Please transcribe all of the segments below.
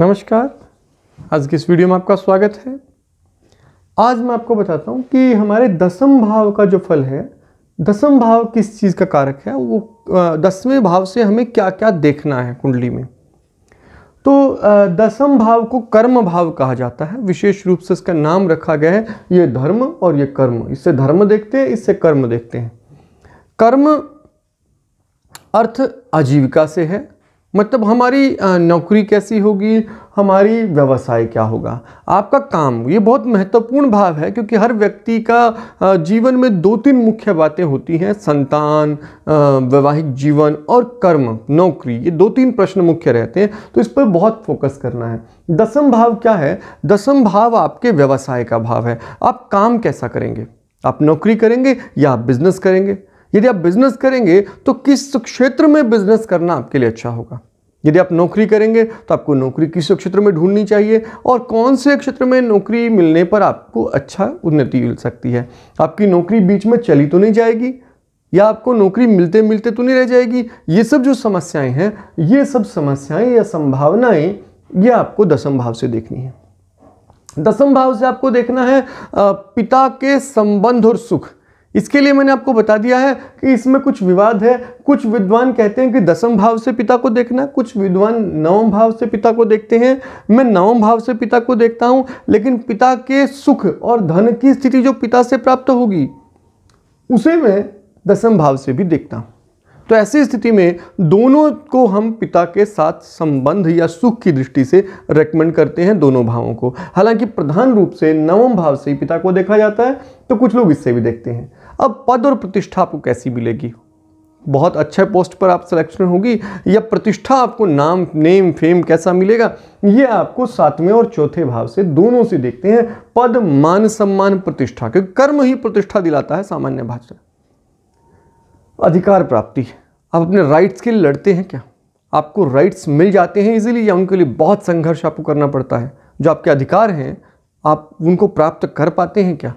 नमस्कार आज के इस वीडियो में आपका स्वागत है आज मैं आपको बताता हूँ कि हमारे दसम भाव का जो फल है दसम भाव किस चीज़ का कारक है वो दसवें भाव से हमें क्या क्या देखना है कुंडली में तो दसम भाव को कर्म भाव कहा जाता है विशेष रूप से इसका नाम रखा गया है ये धर्म और ये कर्म इससे धर्म देखते हैं इससे कर्म देखते हैं कर्म अर्थ आजीविका से है मतलब हमारी नौकरी कैसी होगी हमारी व्यवसाय क्या होगा आपका काम ये बहुत महत्वपूर्ण भाव है क्योंकि हर व्यक्ति का जीवन में दो तीन मुख्य बातें होती हैं संतान वैवाहिक जीवन और कर्म नौकरी ये दो तीन प्रश्न मुख्य रहते हैं तो इस पर बहुत फोकस करना है दसम भाव क्या है दसम भाव आपके व्यवसाय का भाव है आप काम कैसा करेंगे आप नौकरी करेंगे या आप बिजनेस करेंगे यदि आप बिजनेस करेंगे तो किस क्षेत्र में बिजनेस करना आपके लिए अच्छा होगा यदि आप नौकरी करेंगे तो आपको नौकरी किस क्षेत्र में ढूंढनी चाहिए और कौन से क्षेत्र में नौकरी मिलने पर आपको अच्छा उन्नति मिल सकती है आपकी नौकरी बीच में चली तो नहीं जाएगी या आपको नौकरी मिलते मिलते तो नहीं रह जाएगी ये सब जो समस्याएं हैं ये सब समस्याएं या संभावनाएं ये आपको दसम भाव से देखनी है दसम भाव से आपको देखना है पिता के संबंध और सुख इसके लिए मैंने आपको बता दिया है कि इसमें कुछ विवाद है कुछ विद्वान कहते हैं कि दसम भाव से पिता को देखना कुछ विद्वान नवम भाव से पिता को देखते हैं मैं नवम भाव से पिता को देखता हूँ लेकिन पिता के सुख और धन की स्थिति जो पिता से प्राप्त होगी उसे मैं दसम भाव से भी देखता हूँ तो ऐसी स्थिति में दोनों को हम पिता के साथ संबंध या सुख की दृष्टि से रेकमेंड करते हैं दोनों भावों को हालांकि प्रधान रूप से नवम भाव से ही पिता को देखा जाता है तो कुछ लोग इससे भी देखते हैं अब पद और प्रतिष्ठा आपको कैसी मिलेगी बहुत अच्छे पोस्ट पर आप सिलेक्शन होगी या प्रतिष्ठा आपको नाम नेम फेम कैसा मिलेगा ये आपको सातवें और चौथे भाव से दोनों से देखते हैं पद मान सम्मान प्रतिष्ठा क्योंकि कर्म ही प्रतिष्ठा दिलाता है सामान्य भाषा अधिकार प्राप्ति आप अपने राइट्स के लिए लड़ते हैं क्या आपको राइट्स मिल जाते हैं इजीली या उनके लिए बहुत संघर्ष आपको करना पड़ता है जो आपके अधिकार हैं आप उनको प्राप्त कर पाते हैं क्या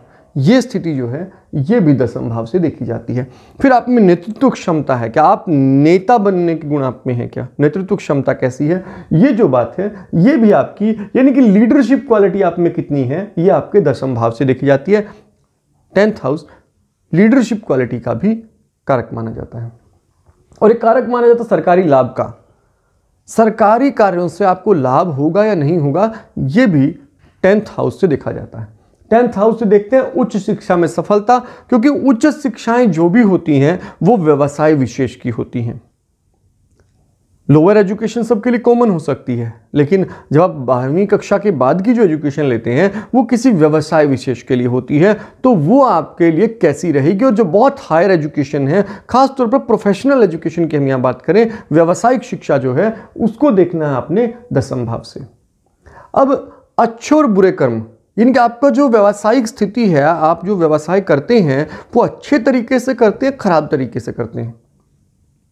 ये स्थिति जो है ये भी दसम भाव से देखी जाती है फिर आप में नेतृत्व क्षमता है क्या आप नेता बनने के गुण आप में है क्या नेतृत्व क्षमता कैसी है ये जो बात है ये भी आपकी यानी कि लीडरशिप क्वालिटी आप में कितनी है ये आपके दसम भाव से देखी जाती है टेंथ हाउस लीडरशिप क्वालिटी का भी कारक माना जाता है और एक कारक माना जाता है सरकारी लाभ का सरकारी कार्यों से आपको लाभ होगा या नहीं होगा ये भी टेंथ हाउस से देखा जाता है टेंथ हाउस से देखते हैं उच्च शिक्षा में सफलता क्योंकि उच्च शिक्षाएं जो भी होती हैं वो व्यवसाय विशेष की होती हैं लोअर एजुकेशन सबके लिए कॉमन हो सकती है लेकिन जब आप बारहवीं कक्षा के बाद की जो एजुकेशन लेते हैं वो किसी व्यवसाय विशेष के लिए होती है तो वो आपके लिए कैसी रहेगी और जो बहुत हायर एजुकेशन है खासतौर पर प्रोफेशनल एजुकेशन की हम यहाँ बात करें व्यवसायिक शिक्षा जो है उसको देखना है आपने दसम भाव से अब अच्छे और बुरे कर्म इनका आपका जो व्यावसायिक स्थिति है आप जो व्यवसाय करते हैं वो अच्छे तरीके से करते हैं खराब तरीके से करते हैं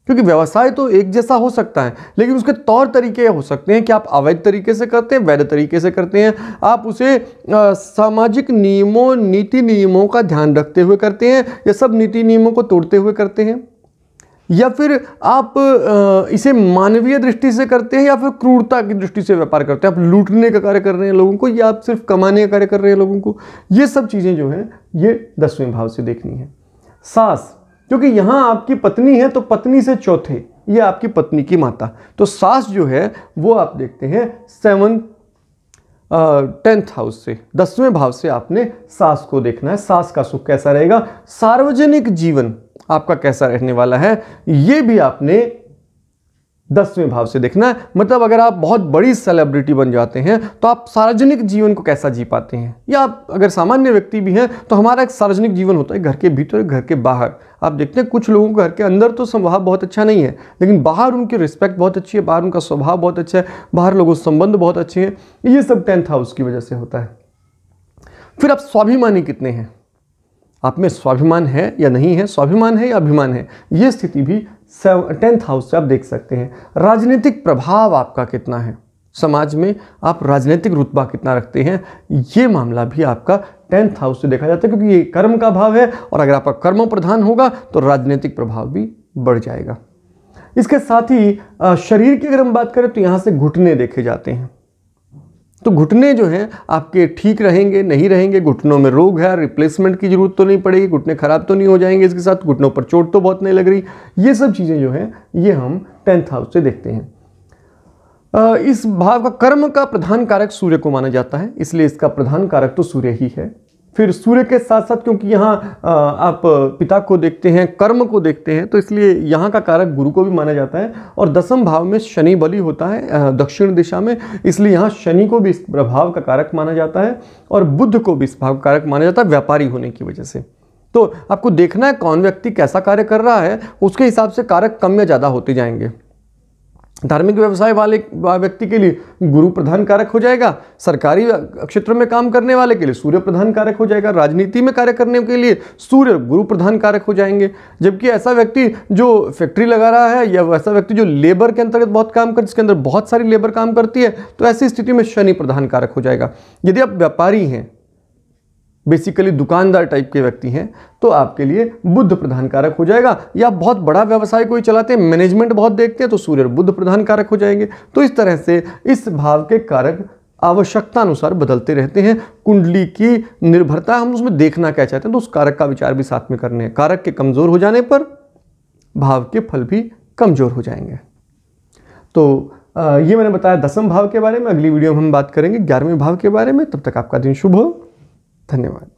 क्योंकि व्यवसाय तो एक जैसा हो सकता है लेकिन उसके तौर तरीके हो सकते हैं कि आप अवैध तरीके से करते हैं वैध तरीके से करते हैं आप उसे सामाजिक नियमों नीति नियमों का ध्यान रखते हुए करते हैं या सब नीति नियमों को तोड़ते हुए करते हैं या फिर आप इसे मानवीय दृष्टि से करते हैं या फिर क्रूरता की दृष्टि से व्यापार करते हैं आप लूटने का कार्य कर रहे हैं लोगों को या आप सिर्फ कमाने का कार्य कर रहे हैं लोगों को ये सब चीज़ें जो हैं ये दसवें भाव से देखनी है सास क्योंकि यहाँ आपकी पत्नी है तो पत्नी से चौथे ये आपकी पत्नी की माता तो सास जो है वो आप देखते हैं सेवन टेंथ हाउस से दसवें भाव से आपने सास को देखना है सास का सुख कैसा रहेगा सार्वजनिक जीवन आपका कैसा रहने वाला है ये भी आपने दसवें भाव से देखना है मतलब अगर आप बहुत बड़ी सेलिब्रिटी बन जाते हैं तो आप सार्वजनिक जीवन को कैसा जी पाते हैं या आप अगर सामान्य व्यक्ति भी हैं तो हमारा एक सार्वजनिक जीवन होता है घर के भीतर घर के बाहर आप देखते हैं कुछ लोगों को घर के अंदर तो स्वभाव बहुत अच्छा नहीं है लेकिन बाहर उनकी रिस्पेक्ट बहुत अच्छी है बाहर उनका स्वभाव बहुत अच्छा है बाहर लोगों संबंध बहुत अच्छे हैं ये सब टेंथ हाउस की वजह से होता है फिर आप स्वाभिमानी कितने हैं आप में स्वाभिमान है या नहीं है स्वाभिमान है या अभिमान है ये स्थिति भी टेंथ हाउस से आप देख सकते हैं राजनीतिक प्रभाव आपका कितना है समाज में आप राजनीतिक रुतबा कितना रखते हैं ये मामला भी आपका टेंथ हाउस से देखा जाता है क्योंकि ये कर्म का भाव है और अगर आपका कर्म प्रधान होगा तो राजनीतिक प्रभाव भी बढ़ जाएगा इसके साथ ही शरीर की अगर हम बात करें तो यहाँ से घुटने देखे जाते हैं तो घुटने जो हैं आपके ठीक रहेंगे नहीं रहेंगे घुटनों में रोग है रिप्लेसमेंट की ज़रूरत तो नहीं पड़ेगी घुटने ख़राब तो नहीं हो जाएंगे इसके साथ घुटनों पर चोट तो बहुत नहीं लग रही ये सब चीज़ें जो हैं ये हम टेंथ हाउस से देखते हैं इस भाव का कर्म का प्रधान कारक सूर्य को माना जाता है इसलिए इसका प्रधान कारक तो सूर्य ही है फिर सूर्य के साथ साथ क्योंकि यहाँ आप पिता को देखते हैं कर्म को देखते हैं तो इसलिए यहाँ का कारक गुरु को भी माना जाता है और दसम भाव में शनि बलि होता है दक्षिण दिशा में इसलिए यहाँ शनि को भी इस प्रभाव का कारक माना जाता है और बुद्ध को भी इस भाव कारक माना जाता है व्यापारी होने की वजह से तो आपको देखना है कौन व्यक्ति कैसा कार्य कर रहा है उसके हिसाब से कारक कम या ज़्यादा होते जाएंगे धार्मिक व्यवसाय वाले व्यक्ति के लिए गुरु प्रधान कारक हो जाएगा सरकारी क्षेत्र में काम करने वाले के लिए सूर्य प्रधान कारक हो जाएगा राजनीति में कार्य करने के लिए सूर्य गुरु प्रधान कारक हो जाएंगे जबकि ऐसा व्यक्ति जो फैक्ट्री लगा रहा है या ऐसा व्यक्ति जो लेबर के अंतर्गत बहुत काम कर जिसके अंदर बहुत सारी लेबर काम करती है तो ऐसी स्थिति में शनि प्रधान कारक हो जाएगा यदि आप व्यापारी हैं बेसिकली दुकानदार टाइप के व्यक्ति हैं तो आपके लिए बुद्ध प्रधान कारक हो जाएगा या बहुत बड़ा व्यवसाय कोई चलाते हैं मैनेजमेंट बहुत देखते हैं तो सूर्य बुद्ध प्रधान कारक हो जाएंगे तो इस तरह से इस भाव के कारक आवश्यकता अनुसार बदलते रहते हैं कुंडली की निर्भरता हम उसमें देखना क्या चाहते हैं तो उस कारक का विचार भी साथ में करने हैं कारक के कमज़ोर हो जाने पर भाव के फल भी कमज़ोर हो जाएंगे तो ये मैंने बताया दसम भाव के बारे में अगली वीडियो में हम बात करेंगे ग्यारहवें भाव के बारे में तब तक आपका दिन शुभ हो धन्यवाद